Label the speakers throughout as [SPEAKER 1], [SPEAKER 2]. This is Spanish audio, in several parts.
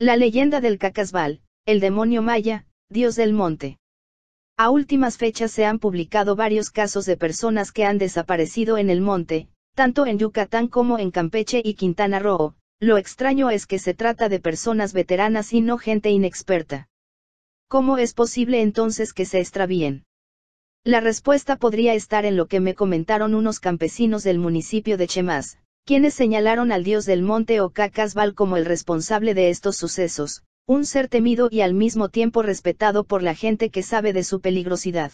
[SPEAKER 1] La leyenda del Cacasbal, el demonio maya, dios del monte. A últimas fechas se han publicado varios casos de personas que han desaparecido en el monte, tanto en Yucatán como en Campeche y Quintana Roo, lo extraño es que se trata de personas veteranas y no gente inexperta. ¿Cómo es posible entonces que se extravíen? La respuesta podría estar en lo que me comentaron unos campesinos del municipio de Chemás, quienes señalaron al dios del monte o Ocacasbal como el responsable de estos sucesos, un ser temido y al mismo tiempo respetado por la gente que sabe de su peligrosidad.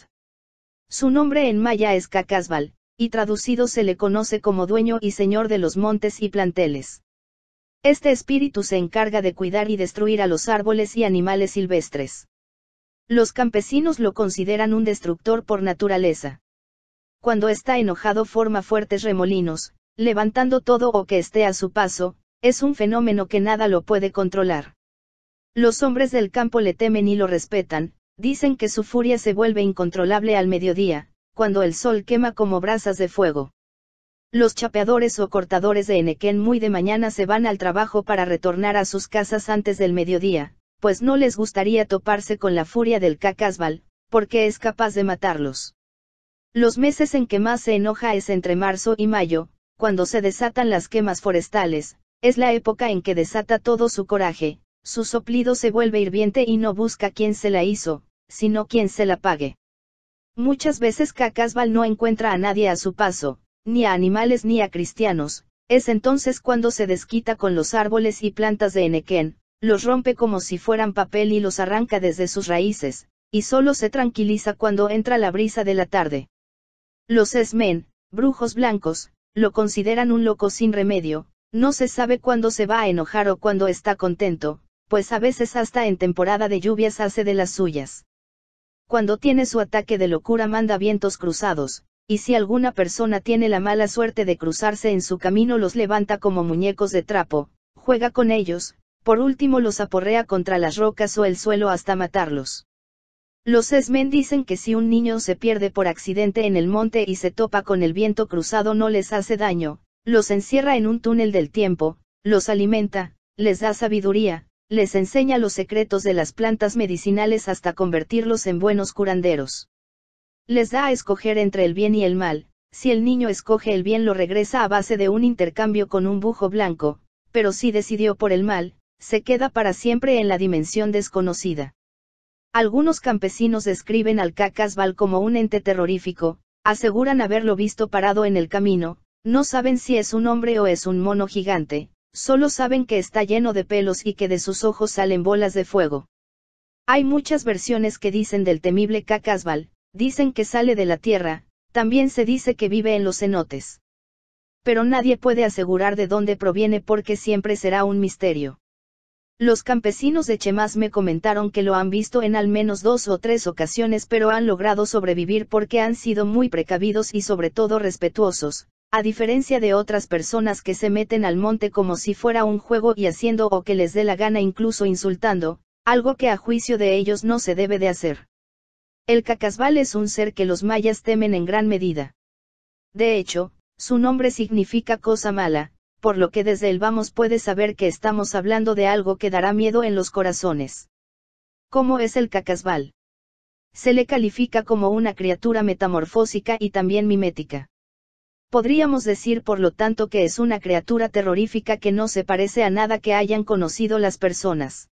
[SPEAKER 1] Su nombre en maya es Cacasbal, y traducido se le conoce como dueño y señor de los montes y planteles. Este espíritu se encarga de cuidar y destruir a los árboles y animales silvestres. Los campesinos lo consideran un destructor por naturaleza. Cuando está enojado forma fuertes remolinos, levantando todo o que esté a su paso, es un fenómeno que nada lo puede controlar. Los hombres del campo le temen y lo respetan, dicen que su furia se vuelve incontrolable al mediodía, cuando el sol quema como brasas de fuego. Los chapeadores o cortadores de Enequén muy de mañana se van al trabajo para retornar a sus casas antes del mediodía, pues no les gustaría toparse con la furia del Cacasbal, porque es capaz de matarlos. Los meses en que más se enoja es entre marzo y mayo, cuando se desatan las quemas forestales, es la época en que desata todo su coraje, su soplido se vuelve hirviente y no busca quién se la hizo, sino quien se la pague. Muchas veces Cacasbal no encuentra a nadie a su paso, ni a animales ni a cristianos, es entonces cuando se desquita con los árboles y plantas de Enequén, los rompe como si fueran papel y los arranca desde sus raíces, y solo se tranquiliza cuando entra la brisa de la tarde. Los esmen, brujos blancos, lo consideran un loco sin remedio, no se sabe cuándo se va a enojar o cuándo está contento, pues a veces hasta en temporada de lluvias hace de las suyas. Cuando tiene su ataque de locura manda vientos cruzados, y si alguna persona tiene la mala suerte de cruzarse en su camino los levanta como muñecos de trapo, juega con ellos, por último los aporrea contra las rocas o el suelo hasta matarlos. Los esmen dicen que si un niño se pierde por accidente en el monte y se topa con el viento cruzado no les hace daño, los encierra en un túnel del tiempo, los alimenta, les da sabiduría, les enseña los secretos de las plantas medicinales hasta convertirlos en buenos curanderos. Les da a escoger entre el bien y el mal, si el niño escoge el bien lo regresa a base de un intercambio con un bujo blanco, pero si decidió por el mal, se queda para siempre en la dimensión desconocida. Algunos campesinos describen al Cacasbal como un ente terrorífico, aseguran haberlo visto parado en el camino, no saben si es un hombre o es un mono gigante, solo saben que está lleno de pelos y que de sus ojos salen bolas de fuego. Hay muchas versiones que dicen del temible Cacasbal, dicen que sale de la tierra, también se dice que vive en los cenotes. Pero nadie puede asegurar de dónde proviene porque siempre será un misterio. Los campesinos de Chemás me comentaron que lo han visto en al menos dos o tres ocasiones pero han logrado sobrevivir porque han sido muy precavidos y sobre todo respetuosos, a diferencia de otras personas que se meten al monte como si fuera un juego y haciendo o que les dé la gana incluso insultando, algo que a juicio de ellos no se debe de hacer. El cacasbal es un ser que los mayas temen en gran medida. De hecho, su nombre significa cosa mala, por lo que desde el vamos puede saber que estamos hablando de algo que dará miedo en los corazones. ¿Cómo es el cacasbal? Se le califica como una criatura metamorfósica y también mimética. Podríamos decir por lo tanto que es una criatura terrorífica que no se parece a nada que hayan conocido las personas.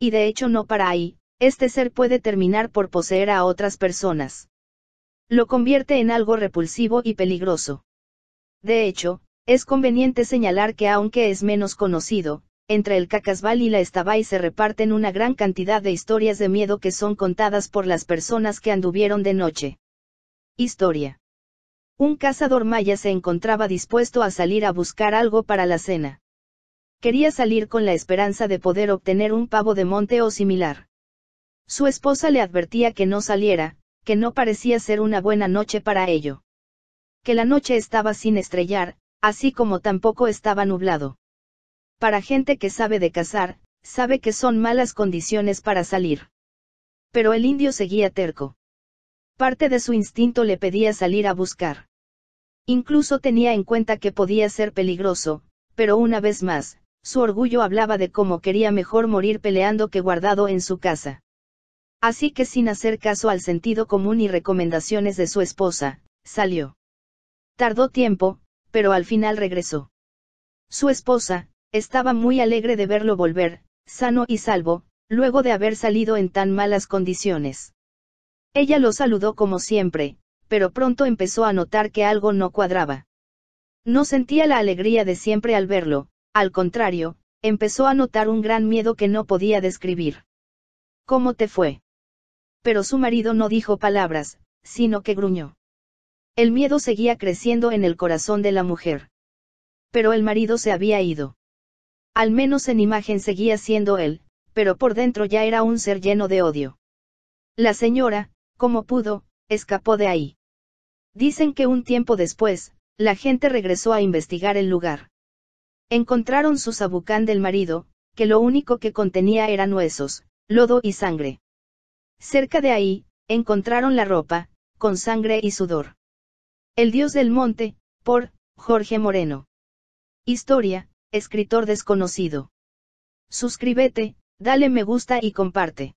[SPEAKER 1] Y de hecho no para ahí, este ser puede terminar por poseer a otras personas. Lo convierte en algo repulsivo y peligroso. De hecho, es conveniente señalar que aunque es menos conocido, entre el Cacasval y la Estabay se reparten una gran cantidad de historias de miedo que son contadas por las personas que anduvieron de noche. Historia. Un cazador maya se encontraba dispuesto a salir a buscar algo para la cena. Quería salir con la esperanza de poder obtener un pavo de monte o similar. Su esposa le advertía que no saliera, que no parecía ser una buena noche para ello. Que la noche estaba sin estrellar, así como tampoco estaba nublado. Para gente que sabe de cazar, sabe que son malas condiciones para salir. Pero el indio seguía terco. Parte de su instinto le pedía salir a buscar. Incluso tenía en cuenta que podía ser peligroso, pero una vez más, su orgullo hablaba de cómo quería mejor morir peleando que guardado en su casa. Así que sin hacer caso al sentido común y recomendaciones de su esposa, salió. Tardó tiempo, pero al final regresó. Su esposa, estaba muy alegre de verlo volver, sano y salvo, luego de haber salido en tan malas condiciones. Ella lo saludó como siempre, pero pronto empezó a notar que algo no cuadraba. No sentía la alegría de siempre al verlo, al contrario, empezó a notar un gran miedo que no podía describir. ¿Cómo te fue? Pero su marido no dijo palabras, sino que gruñó. El miedo seguía creciendo en el corazón de la mujer. Pero el marido se había ido. Al menos en imagen seguía siendo él, pero por dentro ya era un ser lleno de odio. La señora, como pudo, escapó de ahí. Dicen que un tiempo después, la gente regresó a investigar el lugar. Encontraron su sabucán del marido, que lo único que contenía eran huesos, lodo y sangre. Cerca de ahí, encontraron la ropa, con sangre y sudor. El Dios del Monte, por Jorge Moreno. Historia, escritor desconocido. Suscríbete, dale me gusta y comparte.